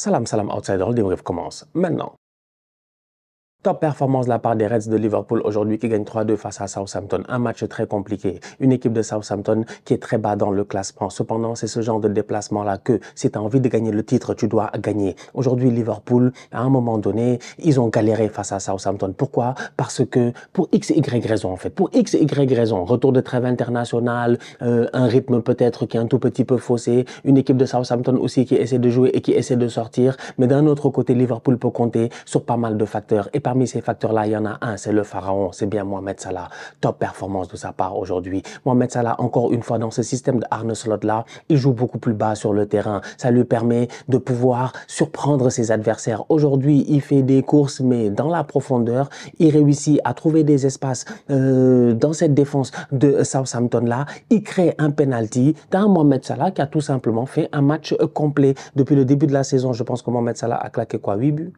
Salam Salam outside le débrief commence maintenant. Top performance de la part des Reds de Liverpool aujourd'hui qui gagne 3-2 face à Southampton. Un match très compliqué. Une équipe de Southampton qui est très bas dans le classement. Cependant, c'est ce genre de déplacement-là que si tu as envie de gagner le titre, tu dois gagner. Aujourd'hui, Liverpool, à un moment donné, ils ont galéré face à Southampton. Pourquoi Parce que pour x y raison en fait. Pour x y raison. Retour de trêve internationale, euh, un rythme peut-être qui est un tout petit peu faussé. Une équipe de Southampton aussi qui essaie de jouer et qui essaie de sortir. Mais d'un autre côté, Liverpool peut compter sur pas mal de facteurs. Et parmi ces facteurs-là, il y en a un, c'est le pharaon, c'est bien Mohamed Salah. Top performance de sa part aujourd'hui. Mohamed Salah, encore une fois, dans ce système de Arne Slot-là, il joue beaucoup plus bas sur le terrain. Ça lui permet de pouvoir surprendre ses adversaires. Aujourd'hui, il fait des courses, mais dans la profondeur, il réussit à trouver des espaces euh, dans cette défense de Southampton-là. Il crée un penalty d'un Mohamed Salah qui a tout simplement fait un match complet. Depuis le début de la saison, je pense que Mohamed Salah a claqué quoi 8 buts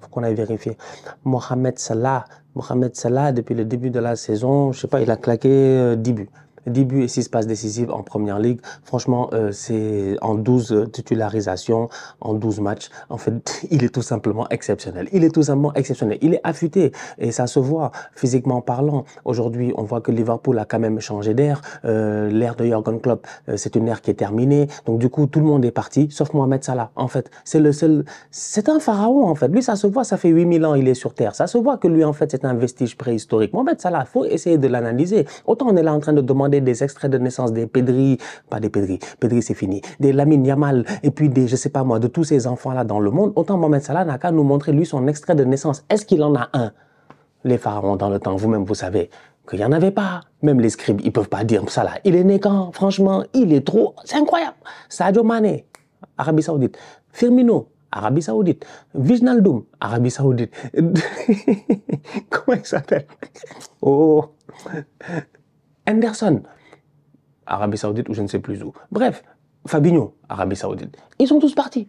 faut qu'on aille vérifier. Mohamed Salah, Mohamed Salah, depuis le début de la saison, je sais pas, il a claqué 10 euh, buts début et 6 passes décisives en première ligue. Franchement, euh, c'est en 12 euh, titularisations, en 12 matchs. En fait, il est tout simplement exceptionnel. Il est tout simplement exceptionnel. Il est affûté et ça se voit physiquement parlant. Aujourd'hui, on voit que Liverpool a quand même changé d'air. Euh, L'ère de Jurgen Klopp, euh, c'est une ère qui est terminée. Donc du coup, tout le monde est parti, sauf Mohamed Salah. En fait, c'est le seul... C'est un pharaon, en fait. Lui, ça se voit, ça fait 8000 ans, il est sur Terre. Ça se voit que lui, en fait, c'est un vestige préhistorique. Mohamed Salah, faut essayer de l'analyser. Autant on est là en train de demander des extraits de naissance, des Pedri, pas des Pedri, Pedri c'est fini, des Lamine Yamal, et puis des, je sais pas moi, de tous ces enfants-là dans le monde, autant Mohamed Salah n'a qu'à nous montrer lui son extrait de naissance. Est-ce qu'il en a un Les pharaons dans le temps, vous-même vous savez qu'il n'y en avait pas. Même les scribes, ils peuvent pas dire ça là. Il est né quand Franchement, il est trop... C'est incroyable. Sadio Mane, Arabie Saoudite. Firmino, Arabie Saoudite. Vijnaldoum, Arabie Saoudite. Comment il s'appelle Oh Anderson, Arabie Saoudite ou je ne sais plus où. Bref, Fabinho, Arabie Saoudite. Ils sont tous partis.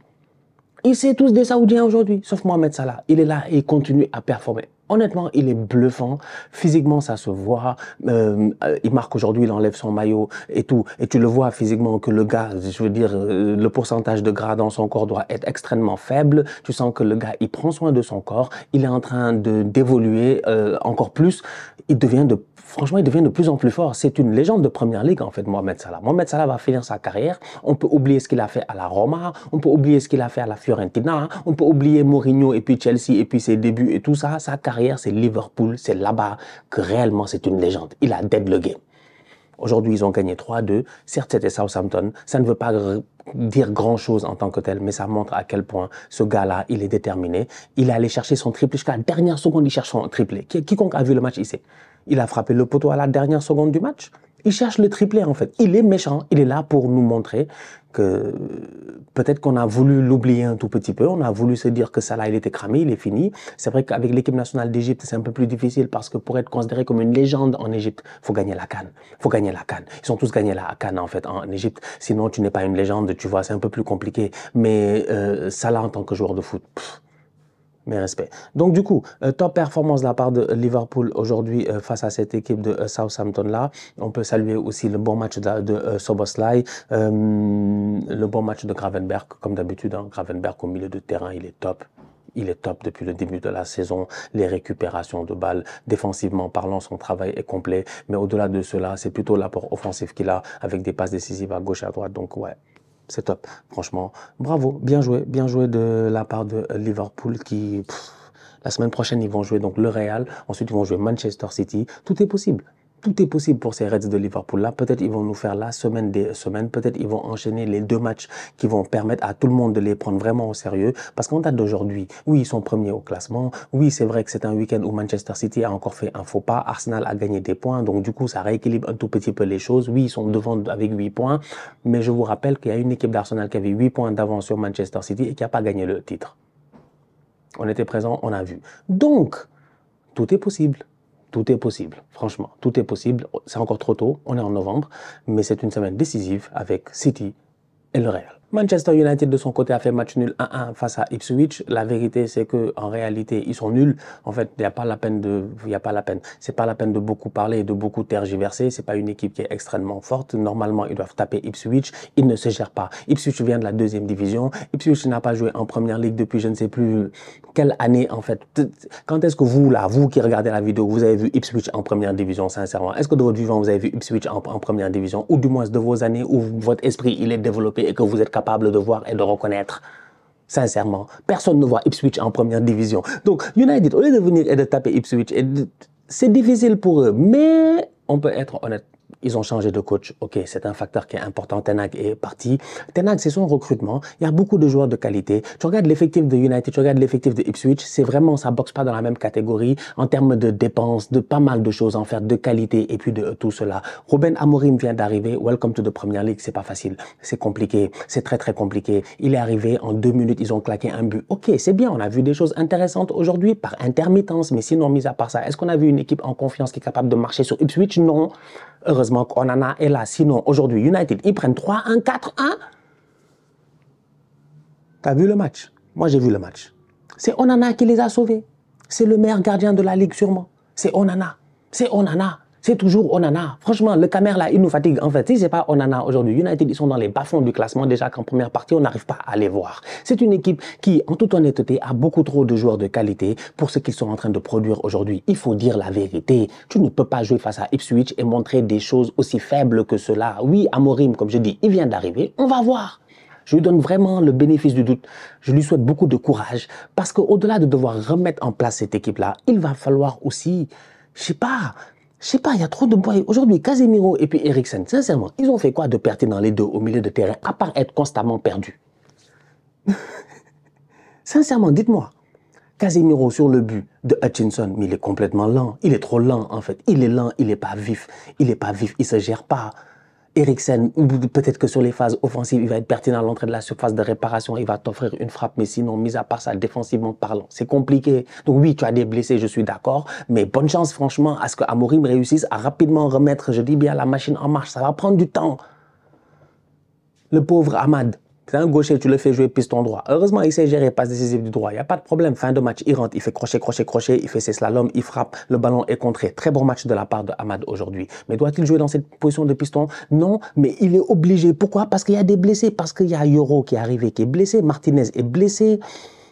Ils sont tous des Saoudiens aujourd'hui, sauf Mohamed Salah. Il est là et il continue à performer honnêtement, il est bluffant. Physiquement, ça se voit. Euh, euh, il marque aujourd'hui, il enlève son maillot et tout. Et tu le vois physiquement que le gars, je veux dire, euh, le pourcentage de gras dans son corps doit être extrêmement faible. Tu sens que le gars, il prend soin de son corps. Il est en train de d'évoluer encore plus. Il devient de franchement, il devient de plus en plus fort. C'est une légende de première ligue, en fait, Mohamed Salah. Mohamed Salah va finir sa carrière. On peut oublier ce qu'il a fait à la Roma. On peut oublier ce qu'il a fait à la Fiorentina. On peut oublier Mourinho et puis Chelsea et puis ses débuts et tout ça. Sa carrière c'est Liverpool, c'est là-bas que réellement c'est une légende. Il a dead Aujourd'hui, ils ont gagné 3-2. Certes, c'était Southampton. Ça ne veut pas dire grand-chose en tant que tel, mais ça montre à quel point ce gars-là, il est déterminé. Il est allé chercher son triplé jusqu'à la dernière seconde, il cherche son triplé. Quiconque a vu le match, il sait. Il a frappé le poteau à la dernière seconde du match. Il cherche le triplé en fait. Il est méchant. Il est là pour nous montrer que peut-être qu'on a voulu l'oublier un tout petit peu. On a voulu se dire que Salah, il était cramé, il est fini. C'est vrai qu'avec l'équipe nationale d'Égypte, c'est un peu plus difficile parce que pour être considéré comme une légende en Égypte, faut gagner la canne. Faut gagner la canne. Ils ont tous gagné la canne en fait en Égypte. Sinon, tu n'es pas une légende. Tu vois, c'est un peu plus compliqué. Mais euh, Salah en tant que joueur de foot mes respects. Donc du coup, euh, top performance de la part de Liverpool aujourd'hui euh, face à cette équipe de euh, Southampton là. On peut saluer aussi le bon match de, Soboslai, le bon match de Gravenberg comme d'habitude. Hein. Gravenberg au milieu de terrain, il est top il est top depuis le début de la saison. Les récupérations de balles, défensivement parlant, son travail est complet. Mais au-delà de cela, c'est plutôt l'apport offensif qu'il a avec des passes décisives à gauche et à droite. Donc ouais, c'est top. Franchement, bravo, bien joué, bien joué de la part de Liverpool qui, la semaine prochaine, ils vont jouer donc le Real, ensuite ils vont jouer Manchester City. Tout est possible, tout est possible pour ces Reds de Liverpool-là. Peut-être ils vont nous faire la semaine des semaines. Peut-être ils vont enchaîner les deux matchs qui vont permettre à tout le monde de les prendre vraiment au sérieux. Parce qu'en date d'aujourd'hui, oui, ils sont premiers au classement. Oui, c'est vrai que c'est un week-end où Manchester City a encore fait un faux pas. Arsenal a gagné des points. Donc, du coup, ça rééquilibre un tout petit peu les choses. Oui, ils sont devant avec 8 points. Mais je vous rappelle qu'il y a une équipe d'Arsenal qui avait 8 points d'avance sur Manchester City et qui n'a pas gagné le titre. On était présent, on a vu. Donc, tout est possible tout est possible. Franchement, tout est possible. C'est encore trop tôt. On est en novembre, mais c'est une semaine décisive avec City et le Real. Manchester United de son côté a fait match nul 1-1 face à Ipswich. La vérité c'est que en réalité ils sont nuls. En fait, il n'y a pas la peine de, il y a pas la peine. C'est pas la peine de beaucoup parler et de beaucoup tergiverser. C'est pas une équipe qui est extrêmement forte. Normalement ils doivent taper Ipswich. Ils ne se gèrent pas. Ipswich vient de la deuxième division. Ipswich n'a pas joué en première ligue depuis je ne sais plus quelle année en fait. Quand est-ce que vous là, vous qui regardez la vidéo, vous avez vu Ipswich en première division sincèrement Est-ce que de votre vivant vous avez vu Ipswich en, première division ou du moins de vos années où votre esprit il est développé et que vous êtes capable de voir et de reconnaître. Sincèrement, personne ne voit Ipswich en première division. Donc, United, au lieu de venir et de taper Ipswich, c'est difficile pour eux. Mais on peut être honnête ils ont changé de coach. OK, c'est un facteur qui est important. Tenag est parti. Tenag, c'est son recrutement. Il y a beaucoup de joueurs de qualité. Tu regardes l'effectif de United, tu regardes l'effectif de Ipswich, c'est vraiment, ça boxe pas dans la même catégorie en termes de dépenses, de pas mal de choses en faire, de qualité et puis de tout cela. Robin Amorim vient d'arriver. Welcome to the Premier League. C'est pas facile. C'est compliqué. C'est très, très compliqué. Il est arrivé en deux minutes. Ils ont claqué un but. OK, c'est bien. On a vu des choses intéressantes aujourd'hui par intermittence. Mais sinon, mis à part ça, est-ce qu'on a vu une équipe en confiance qui est capable de marcher sur Ipswich? Non. Heureusement qu'Onana est là. Sinon, aujourd'hui, United, ils prennent 3-1, 4-1. T'as vu le match Moi, j'ai vu le match. C'est Onana qui les a sauvés. C'est le meilleur gardien de la Ligue, sûrement. C'est Onana. C'est Onana c'est toujours Onana. Franchement, le Camer, là, il nous fatigue. En fait, si c'est pas Onana aujourd'hui, United, ils sont dans les bas-fonds du classement. Déjà qu'en première partie, on n'arrive pas à les voir. C'est une équipe qui, en toute honnêteté, a beaucoup trop de joueurs de qualité pour ce qu'ils sont en train de produire aujourd'hui. Il faut dire la vérité. Tu ne peux pas jouer face à Ipswich et montrer des choses aussi faibles que cela. Oui, Amorim, comme je dis, il vient d'arriver. On va voir je lui donne vraiment le bénéfice du doute. Je lui souhaite beaucoup de courage parce qu'au-delà de devoir remettre en place cette équipe-là, il va falloir aussi, je sais pas, je sais pas, il y a trop de bois. Aujourd'hui, Casemiro et puis Eriksen, sincèrement, ils ont fait quoi de dans les deux au milieu de terrain, à part être constamment perdus Sincèrement, dites-moi. Casemiro sur le but de Hutchinson, mais il est complètement lent. Il est trop lent, en fait. Il est lent, il n'est pas vif. Il n'est pas vif, il ne se gère pas. Eriksen, peut-être que sur les phases offensives, il va être pertinent à l'entrée de la surface de réparation, il va t'offrir une frappe, mais sinon, mis à part ça, défensivement parlant, c'est compliqué. Donc oui, tu as des blessés, je suis d'accord, mais bonne chance franchement à ce que Amorim réussisse à rapidement remettre, je dis bien, la machine en marche. Ça va prendre du temps. Le pauvre Ahmad, c'est un gaucher, tu le fais jouer piston droit. Heureusement, il sait gérer, passe décisive du droit. Il n'y a pas de problème. Fin de match, il rentre, il fait crochet, crochet, crochet, il fait ses slaloms, il frappe, le ballon est contré. Très bon match de la part de Ahmad aujourd'hui. Mais doit-il jouer dans cette position de piston Non, mais il est obligé. Pourquoi Parce qu'il y a des blessés, parce qu'il y a Euro qui est arrivé, qui est blessé, Martinez est blessé,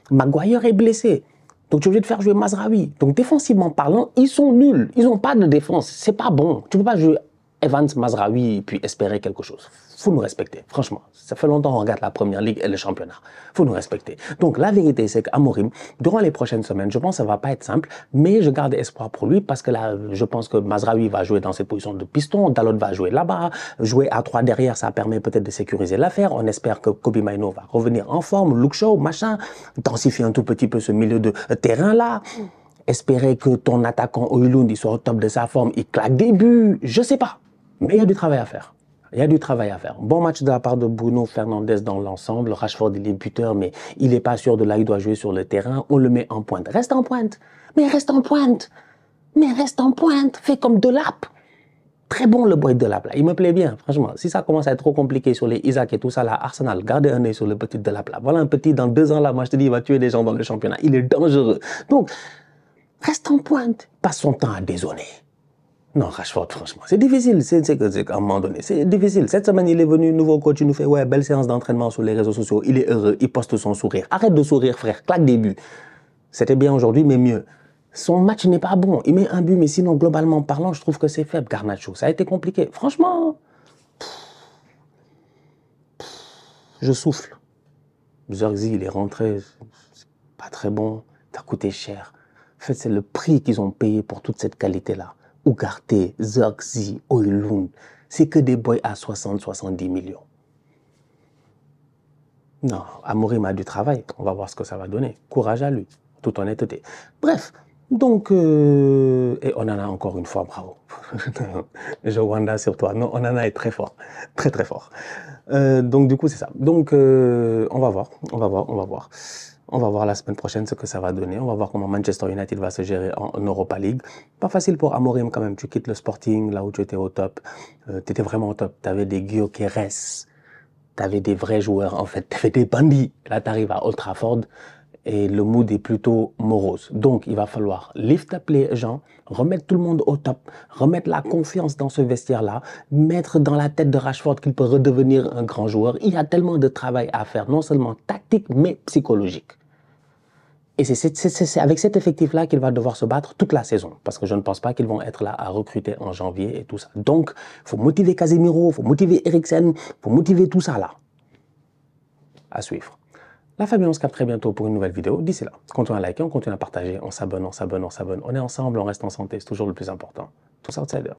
Maguire est blessé. Donc tu es obligé de faire jouer Mazraoui. Donc défensivement parlant, ils sont nuls. Ils n'ont pas de défense. C'est pas bon. Tu peux pas jouer Evans Mazraoui puis espérer quelque chose. Faut nous respecter, franchement. Ça fait longtemps qu'on regarde la Première Ligue et le championnat. Faut nous respecter. Donc la vérité, c'est qu'Amorim, durant les prochaines semaines, je pense que ça va pas être simple, mais je garde espoir pour lui parce que là, je pense que Mazraoui va jouer dans ses positions de piston, Dalot va jouer là-bas, jouer à 3 derrière, ça permet peut-être de sécuriser l'affaire. On espère que Kobe Maino va revenir en forme, look show, machin, densifier un tout petit peu ce milieu de terrain-là espérer que ton attaquant Oilund il soit au top de sa forme, il claque des buts, je sais pas. Mais il y a du travail à faire. Il y a du travail à faire. Bon match de la part de Bruno Fernandez dans l'ensemble. Rashford, il est buteur, mais il n'est pas sûr de là il doit jouer sur le terrain. On le met en pointe. Reste en pointe. Mais reste en pointe. Mais reste en pointe. fait comme De Delap. Très bon le boy la plat Il me plaît bien, franchement. Si ça commence à être trop compliqué sur les Isaac et tout ça, là, Arsenal, gardez un œil sur le petit la Là. Voilà un petit, dans deux ans, là, moi, je te dis, il va tuer des gens dans le championnat. Il est dangereux. Donc, reste en pointe. Passe son temps à dézonner. Non, Rashford, franchement, c'est difficile. C'est un moment donné, c'est difficile. Cette semaine, il est venu, nouveau coach, il nous fait, ouais, belle séance d'entraînement sur les réseaux sociaux. Il est heureux, il poste son sourire. Arrête de sourire, frère. Claque des buts. C'était bien aujourd'hui, mais mieux. Son match n'est pas bon. Il met un but, mais sinon, globalement parlant, je trouve que c'est faible, Garnacho. Ça a été compliqué. Franchement, je souffle. Zorzi, il est rentré. C'est pas très bon. T'as coûté cher. En fait, c'est le prix qu'ils ont payé pour toute cette qualité-là. Ugarte, Zorzi, c'est que des boys à 60, 70 millions. Non, Amorim a du travail. On va voir ce que ça va donner. Courage à lui, toute honnêteté. Bref, donc, euh, et on en a encore une fois, bravo. Je Wanda sur toi. Non, on en a est très fort. Très, très fort. Euh, donc, du coup, c'est ça. Donc, euh, on va voir, on va voir, on va voir. On va voir la semaine prochaine ce que ça va donner. On va voir comment Manchester United va se gérer en, Europa League. Pas facile pour Amorim quand même. Tu quittes le Sporting, là où tu étais au top. Euh, tu étais vraiment au top. Tu avais des Guillaume Tu avais des vrais joueurs, en fait. Tu avais des bandits. Là, tu arrives à Old Trafford et le mood est plutôt morose. Donc, il va falloir lift up les gens, remettre tout le monde au top, remettre la confiance dans ce vestiaire-là, mettre dans la tête de Rashford qu'il peut redevenir un grand joueur. Il y a tellement de travail à faire, non seulement tactique, mais psychologique. Et c'est avec cet effectif-là qu'il va devoir se battre toute la saison, parce que je ne pense pas qu'ils vont être là à recruter en janvier et tout ça. Donc, faut motiver Casemiro, faut motiver Eriksen, faut motiver tout ça là. À suivre. La famille, on se capte très bientôt pour une nouvelle vidéo. D'ici là, continuez à liker, on continue à partager, on s'abonne, on s'abonne, on s'abonne. On est ensemble, on reste en santé, c'est toujours le plus important. Tous outsider.